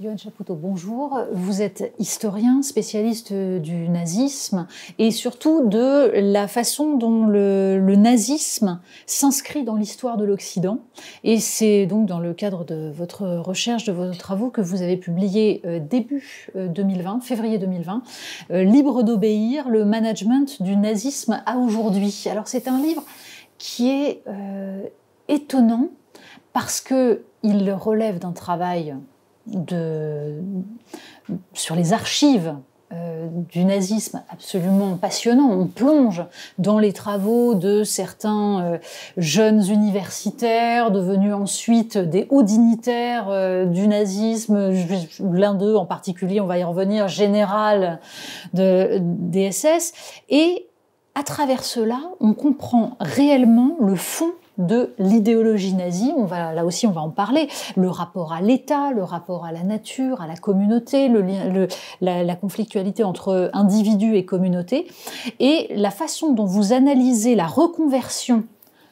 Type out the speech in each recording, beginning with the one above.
Yoann Chapoutot, bonjour. Vous êtes historien, spécialiste du nazisme et surtout de la façon dont le, nazisme s'inscrit dans l'histoire de l'Occident. Et c'est donc dans le cadre de votre recherche, de vos travaux que vous avez publié euh, début 2020, euh, février 2020, euh, Libre d'obéir, le management du nazisme à aujourd'hui. Alors c'est un livre qui est étonnant parce que il relève d'un travail sur les archives euh, du nazisme absolument passionnant. On plonge dans les travaux de certains euh, jeunes universitaires devenus ensuite des hauts dignitaires euh, du nazisme. L'un d'eux en particulier, on va y revenir, général de, DSS, Et à travers cela, on comprend réellement le fond de l'idéologie nazie. On va, là aussi, on va en parler. Le rapport à l'État, le rapport à la nature, à la communauté, le, la, conflictualité entre individus et communauté, et la façon dont vous analysez la reconversion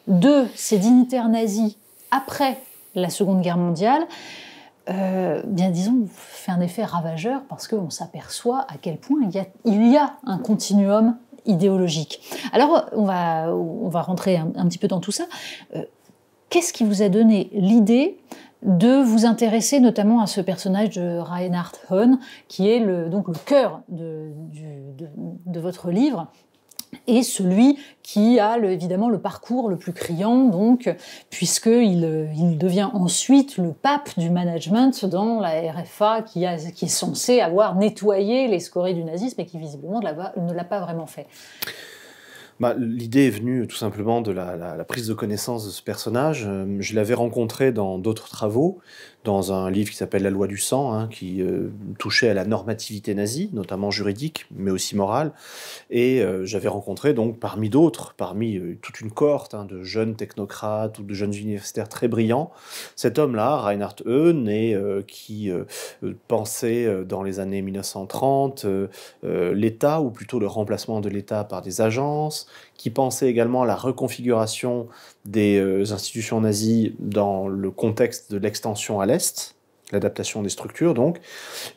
de ces dignitaires nazis après la Seconde Guerre mondiale, euh, bien disons, fait un effet ravageur parce qu'on s'aperçoit à quel point a, il y a un continuum idéologique. Alors, on va, on va rentrer un, petit peu dans tout ça. Euh, qu'est-ce qui vous a donné l'idée de vous intéresser notamment à ce personnage de Reinhard Hohn, qui est le, donc le cœur de votre livre, et celui qui a évidemment le parcours le plus criant, donc, puisqu'il euh, il devient ensuite le pape du management dans la RFA, qui, qui est censé avoir nettoyé les scories du nazisme et qui visiblement ne l'a pas vraiment fait. Bah, l'idée est venue tout simplement de la, prise de connaissance de ce personnage. Euh, je l'avais rencontré dans d'autres travaux, dans un livre qui s'appelle La loi du sang, hein, qui euh, touchait à la normativité nazie, notamment juridique, mais aussi morale. Et euh, j'avais rencontré donc parmi d'autres, parmi toute une cohorte hein, de jeunes technocrates ou de jeunes universitaires très brillants, cet homme-là, Reinhard Heun, qui pensait dans les années 1930 l'État, ou plutôt le remplacement de l'État par des agences, qui pensait également à la reconfiguration des euh, institutions nazies dans le contexte de l'extension à l'Est, l'adaptation des structures donc.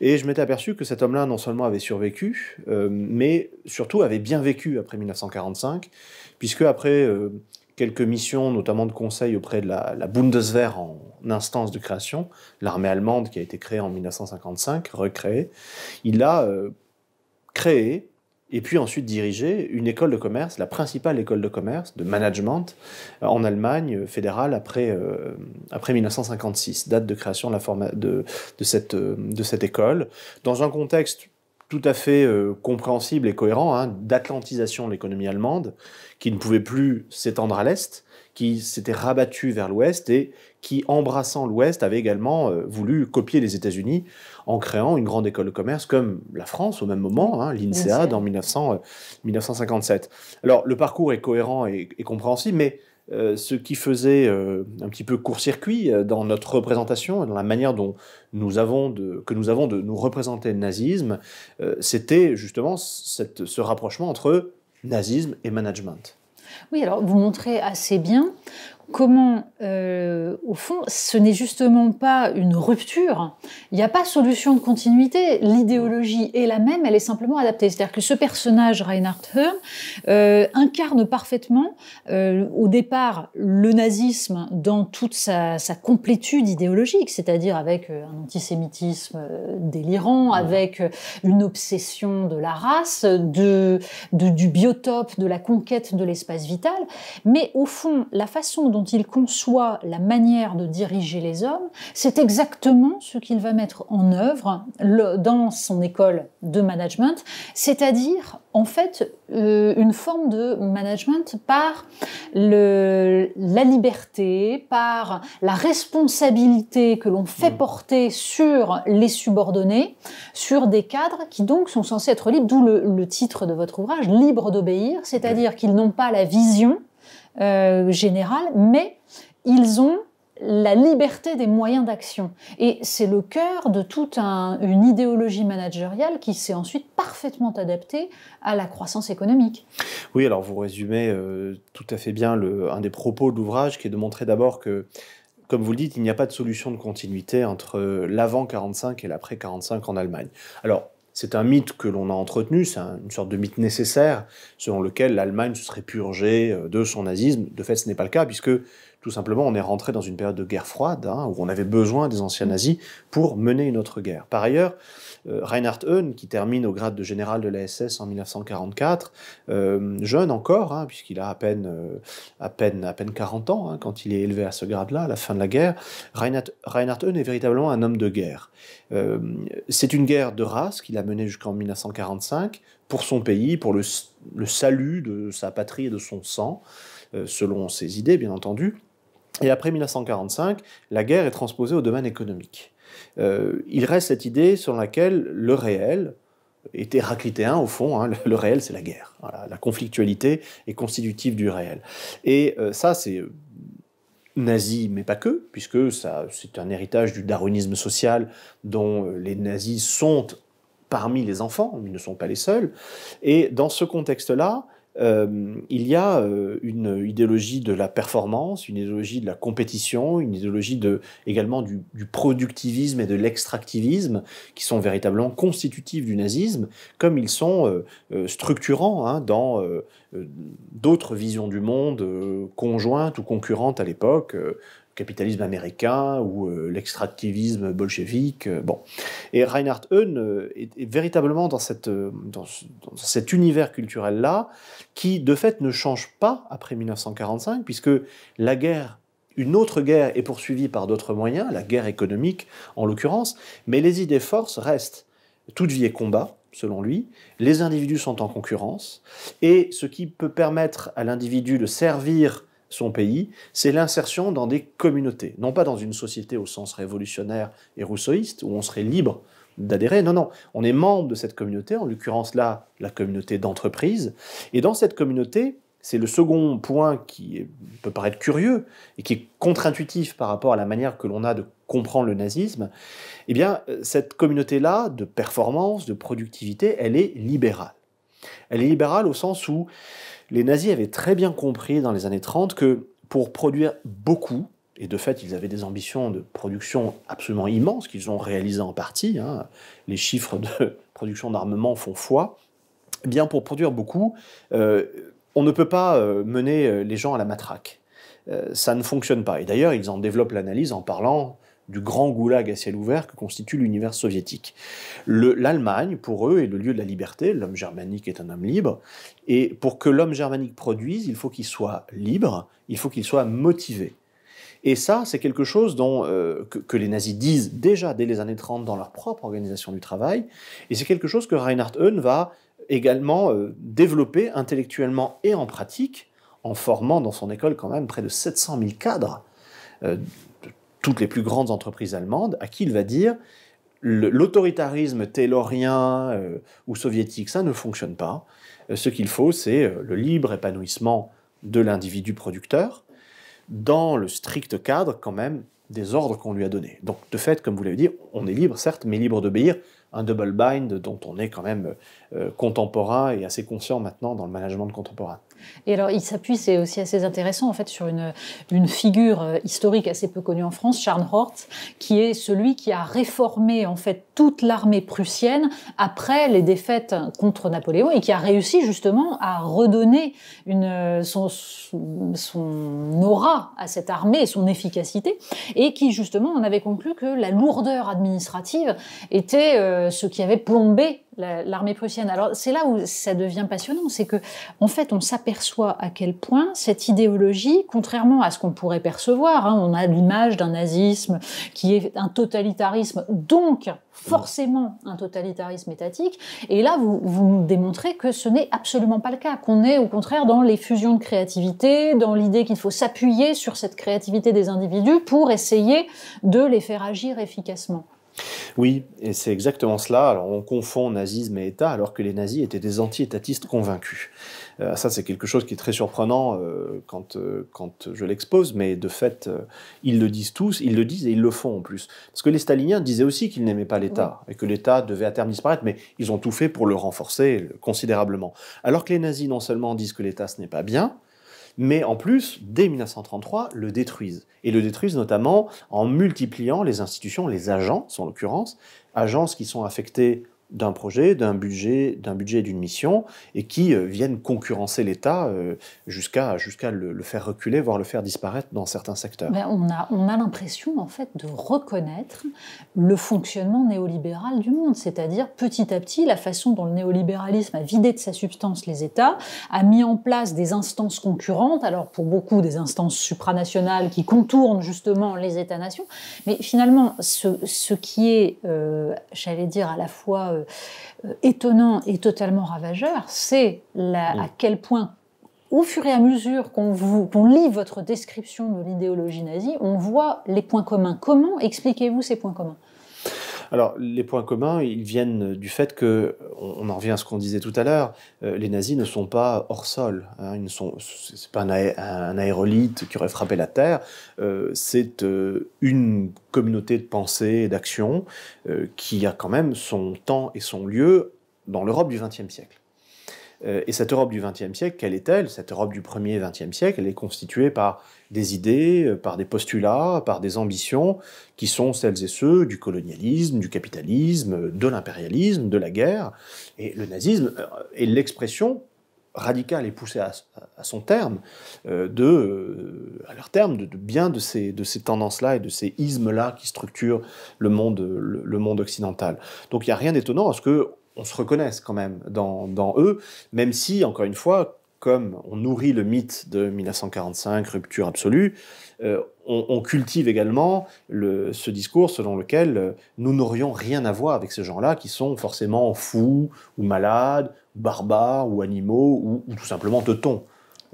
Et je m'étais aperçu que cet homme-là non seulement avait survécu, euh, mais surtout avait bien vécu après 1945, puisque après euh, quelques missions, notamment de conseil auprès de la Bundeswehr en instance de création, l'armée allemande qui a été créée en 1955, recréée, il a créé et puis ensuite diriger une école de commerce, la principale école de commerce, de management, euh, en Allemagne euh, fédérale après, euh, après 1956, date de création de, de, cette, de cette école, dans un contexte tout à fait compréhensible et cohérent hein, d'atlantisation de l'économie allemande, qui ne pouvait plus s'étendre à l'Est, qui s'était rabattu vers l'Ouest et qui, embrassant l'Ouest, avait également euh, voulu copier les États-Unis en créant une grande école de commerce comme la France au même moment, hein, l'INSEAD en 1957. Alors le parcours est cohérent et, compréhensible, mais euh, ce qui faisait euh, un petit peu court-circuit dans notre représentation et dans la manière dont nous avons que nous avons de nous représenter le nazisme, c'était justement ce rapprochement entre nazisme et management. Oui, alors vous montrez assez bien comment, euh, au fond, ce n'est justement pas une rupture, il n'y a pas solution de continuité, l'idéologie est la même, elle est simplement adaptée. C'est-à-dire que ce personnage, Reinhard Hearn, euh, incarne parfaitement, euh, au départ, le nazisme dans toute sa, complétude idéologique, c'est-à-dire avec un antisémitisme délirant, avec une obsession de la race, de, du biotope, de la conquête de l'espace vital, mais au fond, la façon dont dont il conçoit la manière de diriger les hommes, c'est exactement ce qu'il va mettre en œuvre dans son école de management, c'est-à-dire en fait euh, une forme de management par la liberté, par la responsabilité que l'on fait mmh. porter sur les subordonnés, sur des cadres qui donc sont censés être libres, d'où le, titre de votre ouvrage, libre d'obéir, c'est-à-dire qu'ils n'ont pas la vision euh, général, mais ils ont la liberté des moyens d'action. Et c'est le cœur de toute une idéologie managériale qui s'est ensuite parfaitement adaptée à la croissance économique. Oui, alors vous résumez euh, tout à fait bien le, un des propos de l'ouvrage qui est de montrer d'abord que, comme vous le dites, il n'y a pas de solution de continuité entre euh, l'avant 45 et l'après 45 en Allemagne. Alors, c'est un mythe que l'on a entretenu, c'est une sorte de mythe nécessaire, selon lequel l'Allemagne se serait purgée euh, de son nazisme. De fait, ce n'est pas le cas, puisque tout simplement, on est rentré dans une période de guerre froide, hein, où on avait besoin des anciens mm. nazis pour mener une autre guerre. Par ailleurs, euh, Reinhard Heun, qui termine au grade de général de la SS en 1944, euh, jeune encore, hein, puisqu'il a à peine, euh, à, peine, 40 ans hein, quand il est élevé à ce grade-là, à la fin de la guerre, Reinhard, Reinhard est véritablement un homme de guerre. C'est une guerre de race qu'il a menée jusqu'en 1945 pour son pays, pour le, le salut de sa patrie et de son sang selon ses idées, bien entendu. Et après 1945, la guerre est transposée au domaine économique. Euh, il reste cette idée sur laquelle le réel est héraclitéen au fond, hein. le, réel c'est la guerre, la conflictualité est constitutive du réel. Et euh, ça c'est nazi, mais pas que, puisque c'est un héritage du darwinisme social dont euh, les nazis sont parmi les enfants, ils ne sont pas les seuls. Et dans ce contexte-là, euh, il y a euh, une idéologie de la performance, une idéologie de la compétition, une idéologie de, également du, productivisme et de l'extractivisme, qui sont véritablement constitutifs du nazisme, comme ils sont euh, structurants hein, dans d'autres visions du monde conjointes ou concurrentes à l'époque, capitalisme américain ou euh, l'extractivisme bolchevique. Euh, bon. Et Reinhard Heun est, véritablement dans, cette, euh, dans cet univers culturel-là, qui de fait ne change pas après 1945, puisque la guerre une autre guerre est poursuivie par d'autres moyens, la guerre économique en l'occurrence, mais les idées forces restent. Toute vie est combat, selon lui, les individus sont en concurrence, et ce qui peut permettre à l'individu de servir son pays, c'est l'insertion dans des communautés, non pas dans une société au sens révolutionnaire et rousseauiste, où on serait libre d'adhérer, non, non, on est membre de cette communauté, en l'occurrence là, la communauté d'entreprise, et dans cette communauté, c'est le second point qui peut paraître curieux et qui est contre-intuitif par rapport à la manière que l'on a de comprendre le nazisme, eh bien, cette communauté-là de performance, de productivité, elle est libérale. Elle est libérale au sens où les nazis avaient très bien compris dans les années 30 que pour produire beaucoup, et de fait, ils avaient des ambitions de production absolument immenses qu'ils ont réalisées en partie. Hein, les chiffres de production d'armement font foi. Eh bien, pour produire beaucoup, euh, on ne peut pas euh, mener euh, les gens à la matraque. ça ne fonctionne pas. Et d'ailleurs, ils en développent l'analyse en parlant du grand goulag à ciel ouvert que constitue l'univers soviétique. L'Allemagne, pour eux, est le lieu de la liberté, l'homme germanique est un homme libre, et pour que l'homme germanique produise, il faut qu'il soit libre, il faut qu'il soit motivé. Et ça, c'est quelque chose dont, euh, que, les nazis disent déjà dès les années 30 dans leur propre organisation du travail, et c'est quelque chose que Reinhard Heun va également euh, développer intellectuellement et en pratique, en formant dans son école quand même près de 700 000 cadres euh, toutes les plus grandes entreprises allemandes, à qui il va dire l'autoritarisme taylorien euh, ou soviétique, ça ne fonctionne pas. Euh, ce qu'il faut, c'est euh, le libre épanouissement de l'individu producteur dans le strict cadre quand même des ordres qu'on lui a donnés. Donc de fait, comme vous l'avez dit, on est libre, certes, mais libre d'obéir. Un double bind dont on est quand même contemporain et assez conscient maintenant dans le management contemporain. Et alors, il s'appuie, c'est aussi assez intéressant, en fait, sur une, figure euh, historique assez peu connue en France, Charles Hort, qui est celui qui a réformé, en fait, toute l'armée prussienne après les défaites contre Napoléon et qui a réussi justement à redonner une, euh, son, aura à cette armée et son efficacité et qui justement on avait conclu que la lourdeur administrative était euh, ce qui avait plombé l'armée prussienne. Alors c'est là où ça devient passionnant, c'est que en fait on s'aperçoit à quel point cette idéologie, contrairement à ce qu'on pourrait percevoir, hein, on a l'image d'un nazisme qui est un totalitarisme, donc forcément un totalitarisme étatique. Et là, vous, démontrez que ce n'est absolument pas le cas, qu'on est au contraire dans les fusions de créativité, dans l'idée qu'il faut s'appuyer sur cette créativité des individus pour essayer de les faire agir efficacement. Oui, et c'est exactement cela. Alors on confond nazisme et État, alors que les nazis étaient des anti-étatistes convaincus. Euh, ça, c'est quelque chose qui est très surprenant euh, quand, euh, quand je l'expose, mais de fait, ils le disent tous, ils le disent et ils le font en plus. Parce que les staliniens disaient aussi qu'ils n'aimaient pas l'État et que l'État devait à terme disparaître, mais ils ont tout fait pour le renforcer considérablement. Alors que les nazis, non seulement disent que l'État, ce n'est pas bien, mais en plus, dès 1933, le détruisent. Et le détruisent notamment en multipliant les institutions, les agents, en l'occurrence, agences qui sont affectées d'un projet, d'un budget, d'un budget d'une mission, et qui euh, viennent concurrencer l'État euh, jusqu'à jusqu'à le, faire reculer, voire le faire disparaître dans certains secteurs. Ben, on a, on a l'impression en fait de reconnaître le fonctionnement néolibéral du monde, c'est-à-dire petit à petit la façon dont le néolibéralisme a vidé de sa substance les États, a mis en place des instances concurrentes, alors pour beaucoup des instances supranationales qui contournent justement les États-nations, mais finalement ce, ce qui est, euh, j'allais dire à la fois euh, étonnant et totalement ravageur, c'est mm. à quel point au fur et à mesure qu'on lit votre description de l'idéologie nazie, on voit les points communs. Comment expliquez-vous ces points communs alors, les points communs, ils viennent du fait que, on, en revient à ce qu'on disait tout à l'heure, euh, les nazis ne sont pas hors sol. Hein, ils sont, pas un, un, aérolite qui aurait frappé la Terre. Euh, c'est euh, une communauté de pensée et d'action qui a quand même son temps et son lieu dans l'Europe du XXe siècle. Euh, et cette Europe du XXe siècle, quelle est-elle Cette Europe du premier er XXe siècle, elle est constituée par des idées, euh, par des postulats, par des ambitions qui sont celles et ceux du colonialisme, du capitalisme, de l'impérialisme, de la guerre. Et le nazisme euh, est l'expression radicale et poussée à, son terme, de, à leur terme, de, bien de ces, de ces tendances-là et de ces ismes-là qui structurent le monde, le, le monde occidental. Donc il n'y a rien d'étonnant à ce que on se reconnaisse quand même dans, eux, même si, encore une fois, comme on nourrit le mythe de 1945, rupture absolue, euh, on, cultive également ce discours selon lequel euh, nous n'aurions rien à voir avec ces gens-là qui sont forcément fous ou malades, barbares ou animaux ou, ou tout simplement teutons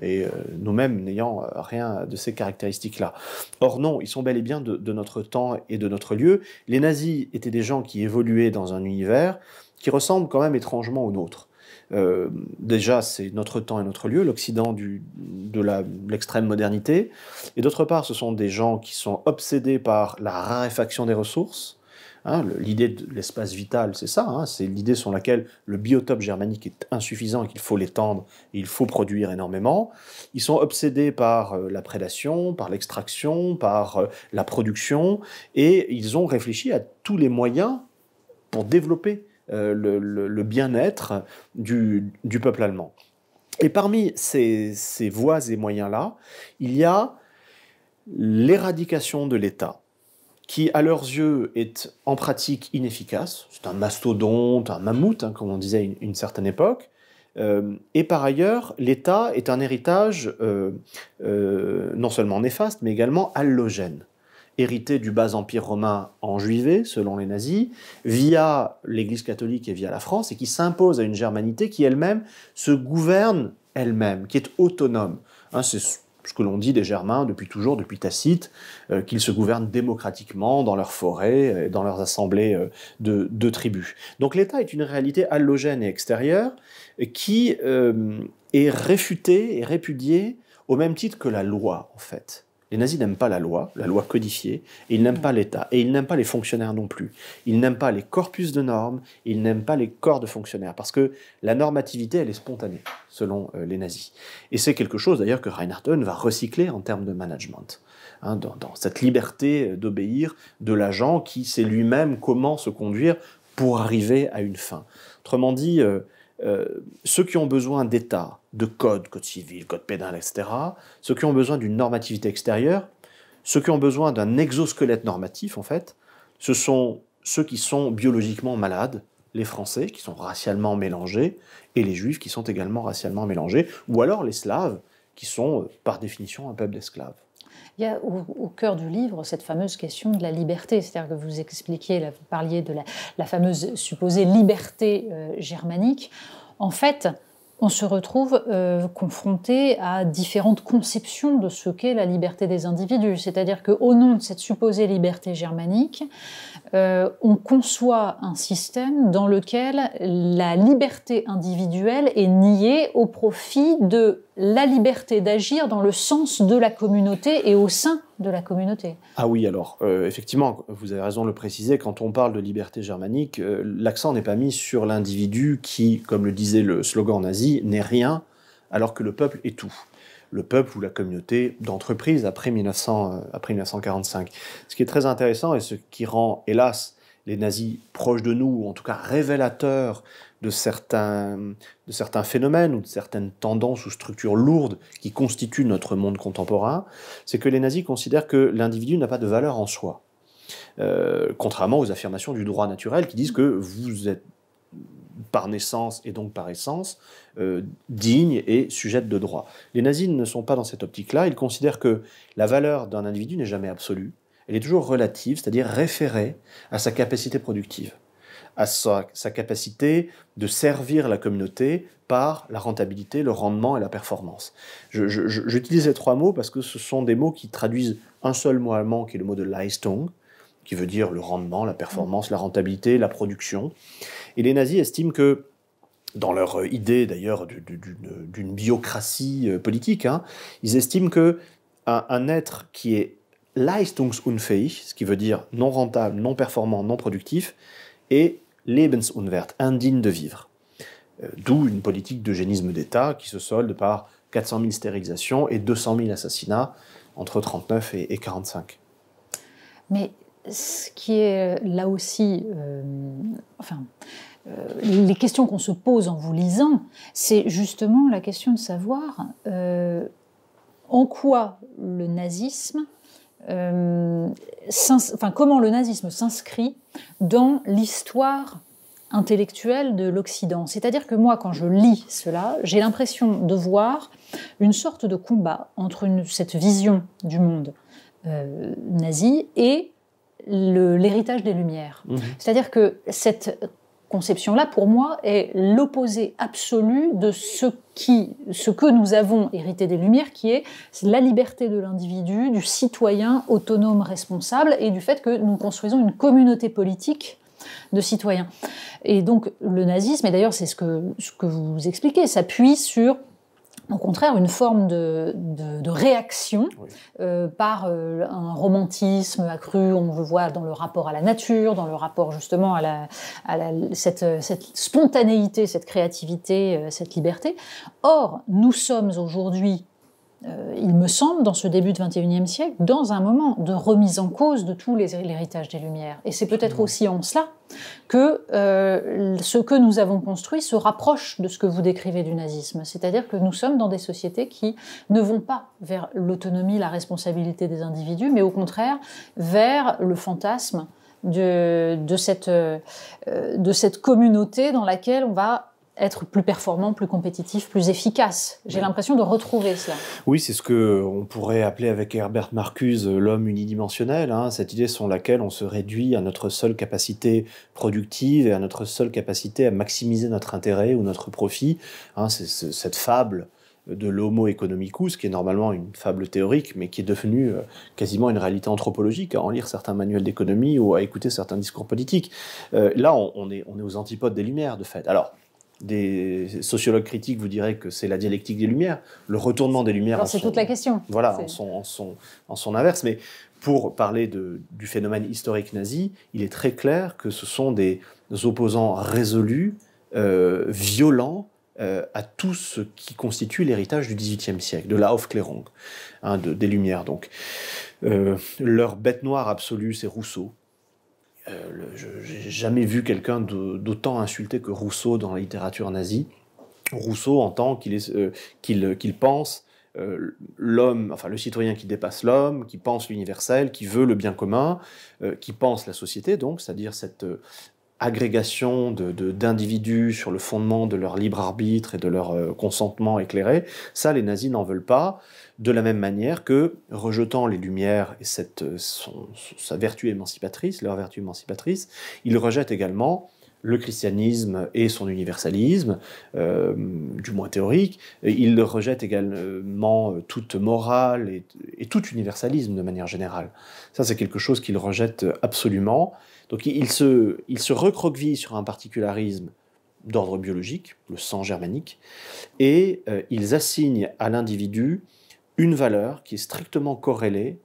et euh, nous-mêmes n'ayant euh, rien de ces caractéristiques-là. Or non, ils sont bel et bien de, notre temps et de notre lieu. Les nazis étaient des gens qui évoluaient dans un univers qui ressemble quand même étrangement au nôtre. Euh, déjà, c'est notre temps et notre lieu, l'Occident de l'extrême modernité. Et d'autre part, ce sont des gens qui sont obsédés par la raréfaction des ressources, Hein, l'idée de l'espace vital, c'est ça, hein, c'est l'idée sur laquelle le biotope germanique est insuffisant et qu'il faut l'étendre, il faut produire énormément. Ils sont obsédés par euh, la prédation, par l'extraction, par euh, la production, et ils ont réfléchi à tous les moyens pour développer euh, le, bien-être du, peuple allemand. Et parmi ces voies et moyens-là, il y a l'éradication de l'État qui, à leurs yeux, est en pratique inefficace. C'est un mastodonte, un mammouth, hein, comme on disait une, certaine époque. Euh, et par ailleurs, l'État est un héritage euh, euh, non seulement néfaste, mais également allogène. Hérité du bas empire romain en juivet, selon les nazis, via l'Église catholique et via la France, et qui s'impose à une germanité qui elle-même se gouverne elle-même, qui est autonome. Hein, ce que l'on dit des Germains depuis toujours, depuis Tacite, euh, qu'ils se gouvernent démocratiquement dans leurs forêts, euh, dans leurs assemblées euh, de, tribus. Donc l'État est une réalité allogène et extérieure qui est réfutée et répudiée au même titre que la loi, en fait. Les nazis n'aiment pas la loi, la loi codifiée, et ils n'aiment pas l'État, et ils n'aiment pas les fonctionnaires non plus. Ils n'aiment pas les corpus de normes, ils n'aiment pas les corps de fonctionnaires, parce que la normativité, elle est spontanée, selon euh, les nazis. Et c'est quelque chose d'ailleurs que Reinhard va recycler en termes de management, hein, dans, cette liberté euh, d'obéir de l'agent qui sait lui-même comment se conduire pour arriver à une fin. Autrement dit, euh, euh, ceux qui ont besoin d'État, de code, code civil, code pénal, etc., ceux qui ont besoin d'une normativité extérieure, ceux qui ont besoin d'un exosquelette normatif, en fait, ce sont ceux qui sont biologiquement malades, les Français qui sont racialement mélangés, et les Juifs qui sont également racialement mélangés, ou alors les Slaves qui sont euh, par définition un peuple d'esclaves il y a au, cœur du livre cette fameuse question de la liberté. C'est-à-dire que vous expliquiez, vous parliez de la, fameuse supposée liberté euh, germanique. En fait, on se retrouve euh, confronté à différentes conceptions de ce qu'est la liberté des individus. C'est-à-dire qu'au nom de cette supposée liberté germanique, euh, on conçoit un système dans lequel la liberté individuelle est niée au profit de la liberté d'agir dans le sens de la communauté et au sein de la communauté. Ah oui, alors, euh, effectivement, vous avez raison de le préciser, quand on parle de liberté germanique, euh, l'accent n'est pas mis sur l'individu qui, comme le disait le slogan nazi, n'est rien, alors que le peuple est tout. Le peuple ou la communauté d'entreprise après, euh, après 1945. Ce qui est très intéressant et ce qui rend, hélas, les nazis proches de nous, ou en tout cas révélateurs de certains, de certains phénomènes ou de certaines tendances ou structures lourdes qui constituent notre monde contemporain, c'est que les nazis considèrent que l'individu n'a pas de valeur en soi. Euh, contrairement aux affirmations du droit naturel qui disent que vous êtes par naissance et donc par essence euh, digne et sujette de droit. Les nazis ne sont pas dans cette optique-là, ils considèrent que la valeur d'un individu n'est jamais absolue, elle est toujours relative, c'est-à-dire référée à sa capacité productive, à sa, sa, capacité de servir la communauté par la rentabilité, le rendement et la performance. J'utilise ces trois mots parce que ce sont des mots qui traduisent un seul mot allemand qui est le mot de Leistung, qui veut dire le rendement, la performance, la rentabilité, la production. Et les nazis estiment que dans leur idée d'ailleurs d'une biocratie euh, politique, hein, ils estiment que un, être qui est leistungsunfähig, ce qui veut dire non rentable, non performant, non productif, et lebensunwert, indigne de vivre. Euh, d'où une politique d'eugénisme d'État qui se solde par 400 000 stérilisations et 200 000 assassinats entre 39 et 45. Mais ce qui est euh, là aussi, euh, enfin, les questions qu'on se pose en vous lisant, c'est justement la question de savoir en quoi le nazisme euh, comment le nazisme s'inscrit dans l'histoire intellectuelle de l'Occident. C'est-à-dire que moi, quand je lis cela, j'ai l'impression de voir une sorte de combat entre cette vision du monde euh, nazi et l'héritage des Lumières. Mhm. C'est-à-dire que cette conception-là, pour moi, est l'opposé absolu de ce, qui, ce que nous avons hérité des Lumières, qui est la liberté de l'individu, du citoyen autonome responsable, et du fait que nous construisons une communauté politique de citoyens. Et donc le nazisme, et d'ailleurs c'est ce que, ce que vous expliquez, s'appuie sur au contraire une forme de, réaction euh, par euh, un romantisme accru, on le voit dans le rapport à la nature, dans le rapport justement à, la, euh, cette, spontanéité, cette créativité, cette liberté. Or, nous sommes aujourd'hui euh, il me semble, dans ce début du XXIe siècle, dans un moment de remise en cause de tout l'héritage des Lumières. Et c'est peut-être aussi en cela que euh, ce que nous avons construit se rapproche de ce que vous décrivez du nazisme. C'est-à-dire que nous sommes dans des sociétés qui ne vont pas vers l'autonomie, la responsabilité des individus, mais au contraire vers le fantasme de euh, cette communauté dans laquelle on va être plus performant, plus compétitif, plus efficace. J'ai l'impression de retrouver cela. Oui, c'est ce que on pourrait appeler avec Herbert Marcuse euh, l'homme unidimensionnel, hein, cette idée selon laquelle on se réduit à notre seule capacité productive et à notre seule capacité à maximiser notre intérêt ou notre profit. Hein, c'est cette fable de l'homo economicus, qui est normalement une fable théorique, mais qui est devenue euh, quasiment une réalité anthropologique, à en lire certains manuels d'économie ou à écouter certains discours politiques. Euh, là, on, est, on est aux antipodes des Lumières, de fait. Alors, des sociologues critiques vous diraient que c'est la dialectique des Lumières, le retournement des Lumières. C'est toute la question. Voilà, en son, inverse. Mais pour parler du phénomène historique nazi, il est très clair que ce sont des opposants résolus, euh, violents, euh, à tout ce qui constitue l'héritage du XVIIIe siècle, de la Aufklärung, hein, des Lumières donc. Euh, leur bête noire absolue, c'est Rousseau. Euh, je n'ai jamais vu quelqu'un d'autant insulté que Rousseau dans la littérature nazie. Rousseau entend euh, qu'il pense euh, l'homme, enfin le citoyen qui dépasse l'homme, qui pense l'universel, qui veut le bien commun, qui pense la société, donc c'est-à-dire cette, agrégation d'individus de, sur le fondement de leur libre arbitre et de leur euh, consentement éclairé, ça les nazis n'en veulent pas, de la même manière que, rejetant les Lumières et cette, euh, sa vertu émancipatrice, leur vertu émancipatrice, ils rejettent également le christianisme et son universalisme, euh, du moins théorique. ils rejettent également toute morale et, tout universalisme de manière générale. Ça, c'est quelque chose qu'ils rejettent absolument. Donc il se, il sur un particularisme d'ordre biologique, le sang germanique, et euh, ils assignent à l'individu une valeur qui est strictement corrélée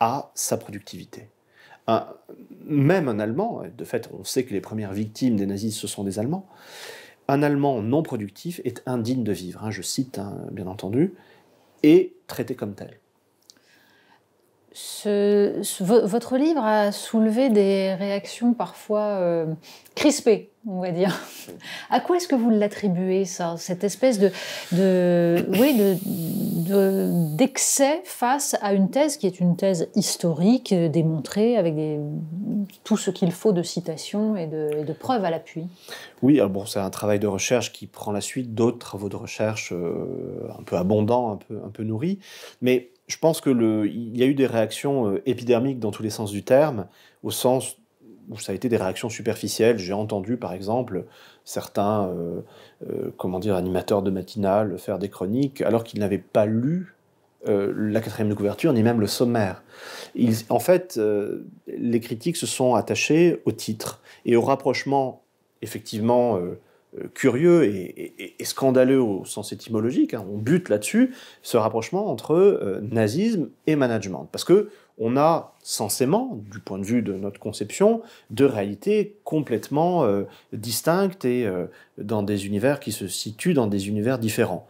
à sa productivité. même un Allemand, de fait on sait que les premières victimes des nazis ce sont des Allemands, un Allemand non productif est indigne de vivre, hein, je cite hein, bien entendu, et traité comme tel ce, votre livre a soulevé des réactions parfois euh, crispées, on va dire. À quoi est-ce que vous l'attribuez, ça Cette espèce de, de oui, d'excès face à une thèse qui est une thèse historique, euh, démontrée avec tout ce qu'il faut de citations et de, preuves à l'appui. Oui, alors bon, c'est un travail de recherche qui prend la suite d'autres travaux de recherche euh, un peu abondants, un peu, un peu nourris. Mais je pense que le, il y a eu des réactions euh, épidermiques dans tous les sens du terme, au sens où ça a été des réactions superficielles. J'ai entendu, par exemple, certains, euh, euh, comment dire, animateurs de matinale faire des chroniques alors qu'ils n'avaient pas lu la quatrième de couverture ni même le sommaire. en fait, les critiques se sont attachées au titre et au rapprochement effectivement euh, curieux et, scandaleux au sens étymologique, hein. on bute là-dessus, ce rapprochement entre euh, nazisme et management. Parce que on a censément, du point de vue de notre conception, deux réalités complètement euh, distinctes et dans des univers qui se situent dans des univers différents.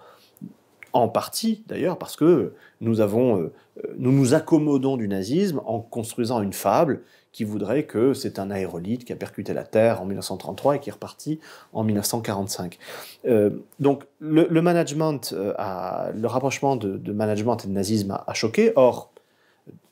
En partie, d'ailleurs, parce que nous, avons, nous nous accommodons du nazisme en construisant une fable qui voudrait que c'est un aérolite qui a percuté la Terre en 1933 et qui est reparti en 1945. Euh, donc le, management, euh, le rapprochement de, management et de nazisme a, a choqué. Or,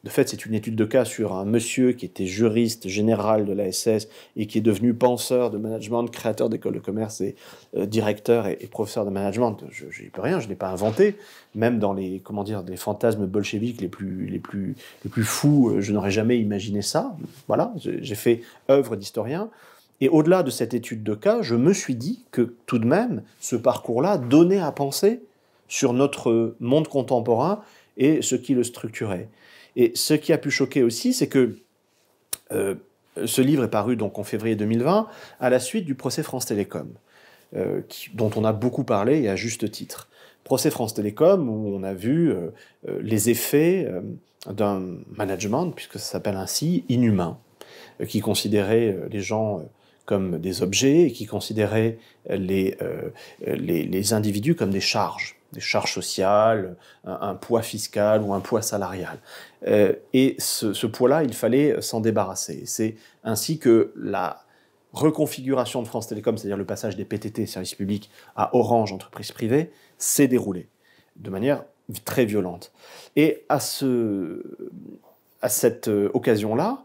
de fait, c'est une étude de cas sur un monsieur qui était juriste général de l'ASS et qui est devenu penseur de management, créateur d'école de commerce et euh, directeur et, professeur de management. Je n'ai peux rien, je n'ai pas inventé. Même dans les, comment dire, des fantasmes bolchéviques les plus, les plus fous, euh, je n'aurais jamais imaginé ça. Voilà, j'ai fait œuvre d'historien. Et au-delà de cette étude de cas, je me suis dit que tout de même, ce parcours-là donnait à penser sur notre monde contemporain et ce qui le structurait. Et ce qui a pu choquer aussi, c'est que euh, ce livre est paru donc en février 2020 à la suite du procès France Télécom, euh, dont on a beaucoup parlé et à juste titre. Procès France Télécom où on a vu euh, les effets d'un management, puisque ça s'appelle ainsi, inhumain, qui considérait les gens comme des objets et qui considérait les, les individus comme des charges des charges sociales, un, poids fiscal ou un poids salarial. Euh, et ce, poids-là, il fallait s'en débarrasser. C'est ainsi que la reconfiguration de France Télécom, c'est-à-dire le passage des PTT, services publics, à Orange, entreprise privée, s'est déroulée de manière très violente. Et à, ce, à cette euh, occasion-là,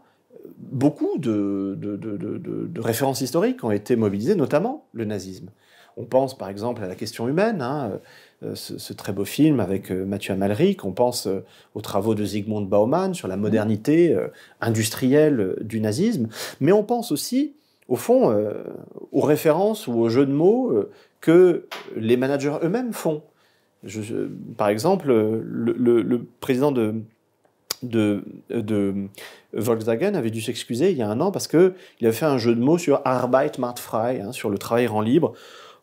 beaucoup de, de, références historiques ont été mobilisées, notamment le nazisme. On pense par exemple à la question humaine. Hein, euh, ce, très beau film avec euh, Mathieu Amalric. On pense euh, aux travaux de Zygmunt Bauman sur la mm. modernité industrielle du nazisme. Mais on pense aussi, au fond, aux références ou aux jeux de mots que les managers eux-mêmes font. par exemple, le, président de, Volkswagen avait dû s'excuser il y a un an parce qu'il avait fait un jeu de mots sur Arbeit macht frei, hein, sur le travail rend libre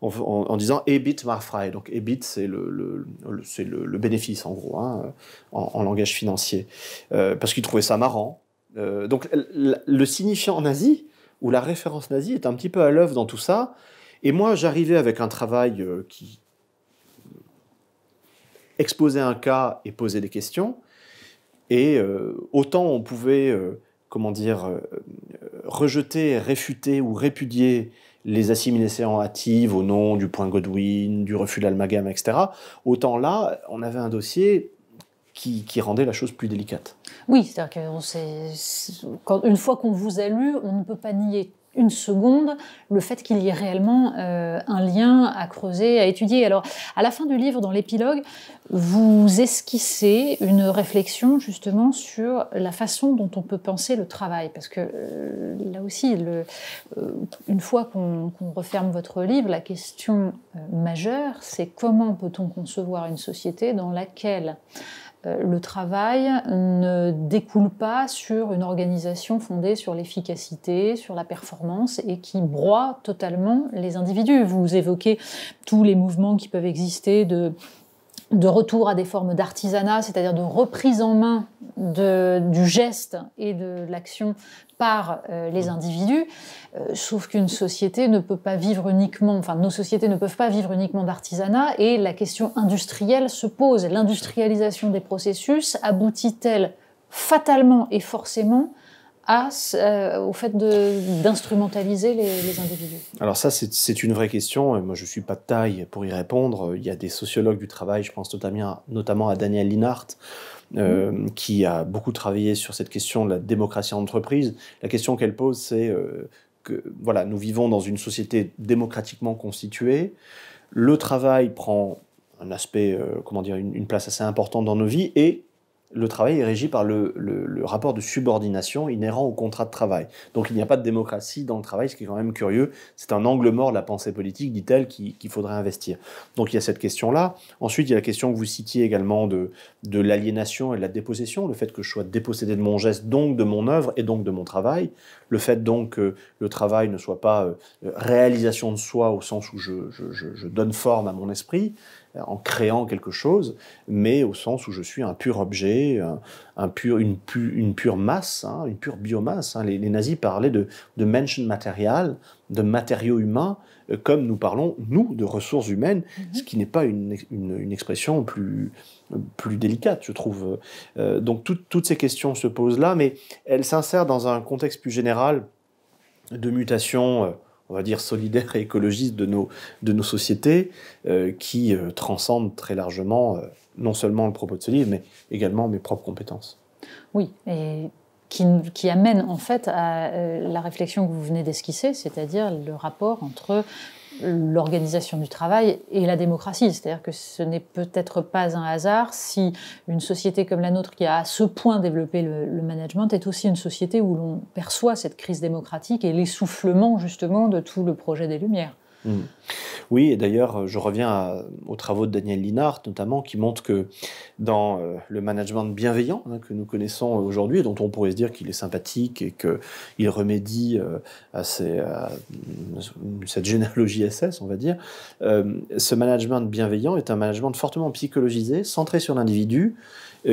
en, disant EBIT Marfrei. Donc EBIT, c'est le, c'est le, bénéfice en gros, hein, en, langage financier. Euh, parce qu'il trouvait ça marrant. Euh, donc le signifiant nazi, ou la référence nazie, est un petit peu à l'œuvre dans tout ça. Et moi, j'arrivais avec un travail euh, qui exposait un cas et posait des questions. Et autant on pouvait, comment dire, rejeter, réfuter ou répudier les assimilations hâtives au nom du point Godwin, du refus de etc. Autant là, on avait un dossier qui, qui rendait la chose plus délicate. Oui, c'est-à-dire qu'une fois qu'on vous a lu, on ne peut pas nier une seconde le fait qu'il y ait réellement euh, un lien à creuser, à étudier. Alors, à la fin du livre, dans l'épilogue, vous esquissez une réflexion justement sur la façon dont on peut penser le travail. Parce que euh, là aussi, euh, une fois qu'on referme votre livre, la question majeure, c'est comment peut-on concevoir une société dans laquelle euh, le travail ne découle pas sur une organisation fondée sur l'efficacité, sur la performance et qui broie totalement les individus. Vous évoquez tous les mouvements qui peuvent exister de de retour à des formes d'artisanat, c'est-à-dire de reprise en main du geste et de l'action par euh, les mmh. individus, euh, sauf qu'une société ne peut pas vivre uniquement, enfin nos sociétés ne peuvent pas vivre uniquement d'artisanat et la question industrielle se pose. L'industrialisation des processus aboutit-elle fatalement et forcément euh, au fait d'instrumentaliser les, individus Alors ça, c'est une vraie question, et moi je ne suis pas de taille pour y répondre. Il y a des sociologues du travail, je pense notamment, notamment à Daniel Linhart, euh, mm-hmm. qui a beaucoup travaillé sur cette question de la démocratie en entreprise. La question qu'elle pose, c'est euh, que voilà, nous vivons dans une société démocratiquement constituée. Le travail prend un aspect, comment dire, une place assez importante dans nos vies, et le travail est régi par le, rapport de subordination inhérent au contrat de travail. Donc il n'y a pas de démocratie dans le travail, ce qui est quand même curieux. C'est un angle mort de la pensée politique, dit-elle, qu'il faudrait investir. Donc il y a cette question-là. Ensuite, il y a la question que vous citiez également de, l'aliénation et de la dépossession, le fait que je sois dépossédé de mon geste, donc de mon œuvre et donc de mon travail. Le fait donc que le travail ne soit pas euh, réalisation de soi au sens où je donne forme à mon esprit en créant quelque chose, mais au sens où je suis un pur objet, un, pur, une, pure masse, hein, une pure biomasse. Hein. Les, nazis parlaient de, de mention de matériaux humains, euh, comme nous parlons, nous, de ressources humaines, mhm. ce qui n'est pas une, expression plus, plus délicate, je trouve. Euh, donc toutes ces questions se posent là, mais elles s'insèrent dans un contexte plus général de mutation. Euh, on va dire, solidaire et écologiste de nos, de nos sociétés, euh, qui euh, transcendent très largement euh, non seulement le propos de ce livre, mais également mes propres compétences. Oui, et qui, qui amène en fait à la réflexion que vous venez d'esquisser, c'est-à-dire le rapport entre l'organisation du travail et la démocratie. C'est-à-dire que ce n'est peut-être pas un hasard si une société comme la nôtre, qui a à ce point développé le, management, est aussi une société où l'on perçoit cette crise démocratique et l'essoufflement justement de tout le projet des Lumières. Mm. Oui, et d'ailleurs, euh, je reviens aux travaux de Daniel Linard, notamment, qui montrent que dans euh, le management bienveillant hein, que nous connaissons euh, aujourd'hui, dont on pourrait se dire qu'il est sympathique et qu'il remédie à, cette généalogie SS, on va dire, ce management bienveillant est un management fortement psychologisé, centré sur l'individu,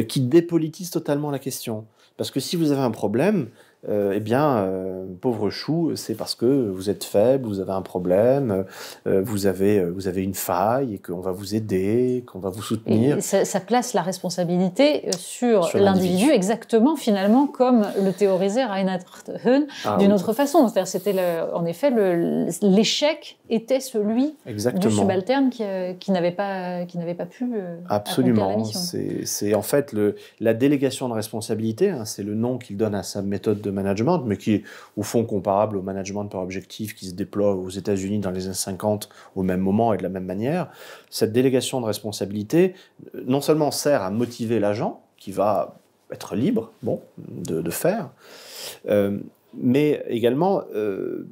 qui dépolitise totalement la question. Parce que si vous avez un problème, euh, eh bien, euh, pauvre chou, c'est parce que vous êtes faible, vous avez un problème, euh, vous, avez, vous avez une faille et qu'on va vous aider, qu'on va vous soutenir. ça, place la responsabilité sur, l'individu exactement, finalement, comme le théorisait Reinhard Höhn ah d'une autre façon. C'est-à-dire, c'était en effet l'échec était celui exactement. du subalterne qui, n'avait pas, qui pas pu. Absolument. C'est en fait le, la délégation de responsabilité, hein, c'est le nom qu'il donne à sa méthode de management, mais qui est au fond comparable au management par objectif qui se déploie aux États-Unis dans les années 50 au même moment et de la même manière, cette délégation de responsabilité euh, non seulement sert à motiver l'agent, qui va être libre, bon, de, faire, euh, mais également euh,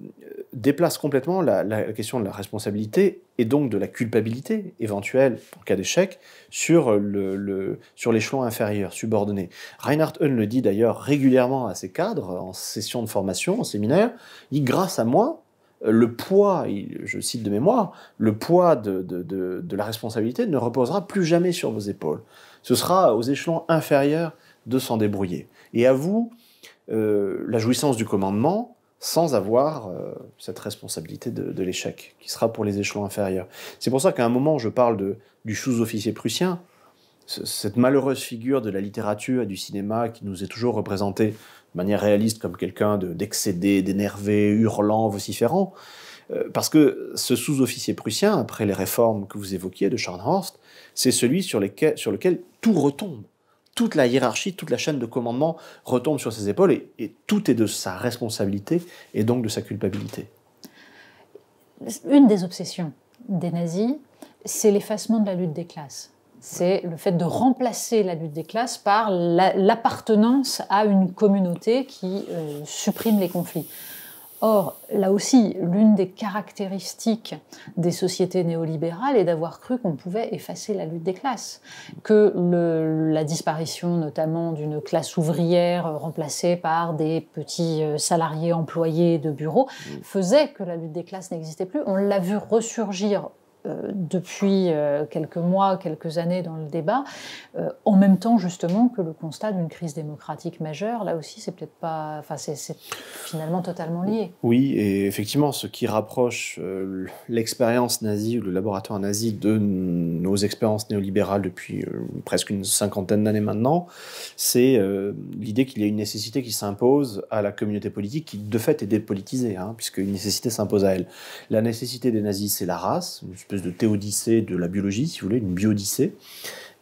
déplace complètement la, question de la responsabilité et donc de la culpabilité éventuelle en cas d'échec sur le, sur l'échelon inférieur subordonné. Reinhard Heun le dit d'ailleurs régulièrement à ses cadres en session de formation, en séminaire. Il grâce à moi le poids, je cite de mémoire, le poids de, la responsabilité ne reposera plus jamais sur vos épaules. Ce sera aux échelons inférieurs de s'en débrouiller. Et à vous, euh, la jouissance du commandement, sans avoir euh, cette responsabilité de, l'échec, qui sera pour les échelons inférieurs. C'est pour ça qu'à un moment, je parle du sous-officier prussien, cette malheureuse figure de la littérature et du cinéma qui nous est toujours représentée de manière réaliste comme quelqu'un d'excédé, d'énervé, hurlant, vociférant, euh, parce que ce sous-officier prussien, après les réformes que vous évoquiez de Scharnhorst, c'est celui sur, sur lequel tout retombe toute la hiérarchie, toute la chaîne de commandement retombe sur ses épaules et, tout est de sa responsabilité et donc de sa culpabilité. Une des obsessions des nazis, c'est l'effacement de la lutte des classes c'est le fait de remplacer la lutte des classes par l'appartenance à une communauté qui euh, supprime les conflits. Or, là aussi, l'une des caractéristiques des sociétés néolibérales est d'avoir cru qu'on pouvait effacer la lutte des classes, que la disparition notamment d'une classe ouvrière euh, remplacée par des petits euh, salariés employés de bureau mmh. faisait que la lutte des classes n'existait plus. On l'a vu ressurgir euh, depuis euh, quelques mois, quelques années dans le débat, euh, en même temps justement que le constat d'une crise démocratique majeure. Là aussi, c'est peut-être pas, enfin, c'est finalement totalement lié. Oui, et effectivement, ce qui rapproche l'expérience nazie ou le laboratoire nazi de nos expériences néolibérales depuis presque une cinquantaine d'années maintenant, c'est l'idée qu'il y a une nécessité qui s'impose à la communauté politique, qui de fait est dépolitisée, hein, puisque une nécessité s'impose à elle. La nécessité des nazis, c'est la race de théodicée de la biologie, si vous voulez, une biodyssée.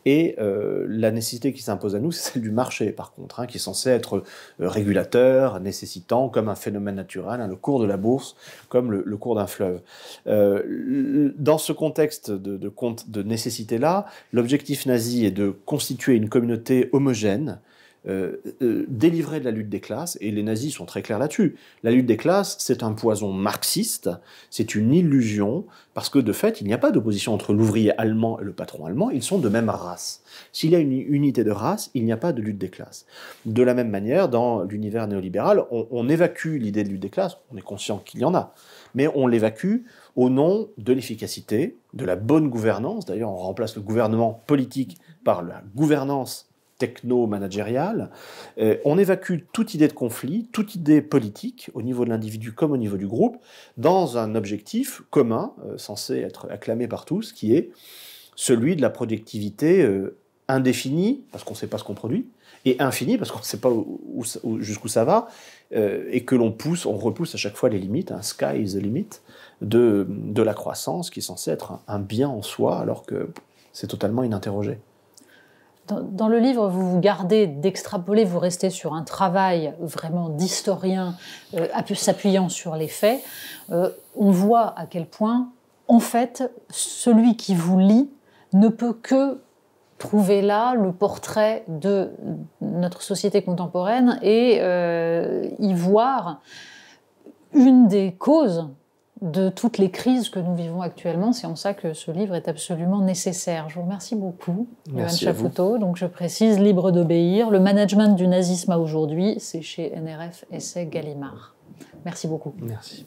Et euh, la nécessité qui s'impose à nous, c'est celle du marché, par contre, hein, qui est censé être euh, régulateur, nécessitant, comme un phénomène naturel, hein, le cours de la bourse, comme le, cours d'un fleuve. Euh, dans ce contexte de, de, de nécessité-là, l'objectif nazi est de constituer une communauté homogène, euh, euh, délivrer de la lutte des classes, et les nazis sont très clairs là-dessus. La lutte des classes, c'est un poison marxiste, c'est une illusion, parce que de fait, il n'y a pas d'opposition entre l'ouvrier allemand et le patron allemand, ils sont de même race. S'il y a une unité de race, il n'y a pas de lutte des classes. De la même manière, dans l'univers néolibéral, on évacue l'idée de lutte des classes, on est conscient qu'il y en a, mais on l'évacue au nom de l'efficacité, de la bonne gouvernance, d'ailleurs on remplace le gouvernement politique par la gouvernance techno-managériale, euh, on évacue toute idée de conflit, toute idée politique, au niveau de l'individu comme au niveau du groupe, dans un objectif commun, euh, censé être acclamé par tous, qui est celui de la productivité euh, indéfinie, parce qu'on ne sait pas ce qu'on produit, et infinie, parce qu'on ne sait pas où, jusqu'où ça va, et que l'on pousse, on repousse à chaque fois les limites, un sky is the limit, de, la croissance, qui est censée être un bien en soi, alors que c'est totalement ininterrogé. Dans, le livre, vous vous gardez d'extrapoler, vous restez sur un travail vraiment d'historien euh, s'appuyant sur les faits. Euh, on voit à quel point, en fait, celui qui vous lit ne peut que trouver là le portrait de notre société contemporaine et euh, y voir une des causes de toutes les crises que nous vivons actuellement. C'est en ça que ce livre est absolument nécessaire. Je vous remercie beaucoup, Johan Chafouteau. Donc je précise, Libre d'obéir, le management du nazisme à aujourd'hui, c'est chez NRF Essai Gallimard. Merci beaucoup. Merci.